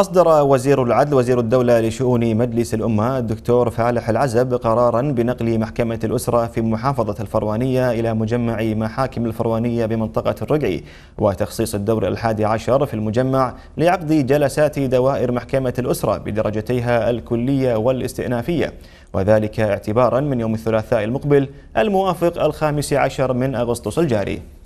أصدر وزير العدل وزير الدولة لشؤون مجلس الأمة الدكتور فالح العزب قرارا بنقل محكمة الأسرة في محافظة الفروانية إلى مجمع محاكم الفروانية بمنطقة الرقعي وتخصيص الدور الحادي عشر في المجمع لعقد جلسات دوائر محكمة الأسرة بدرجتيها الكلية والاستئنافية وذلك اعتبارا من يوم الثلاثاء المقبل الموافق الخامس عشر من أغسطس الجاري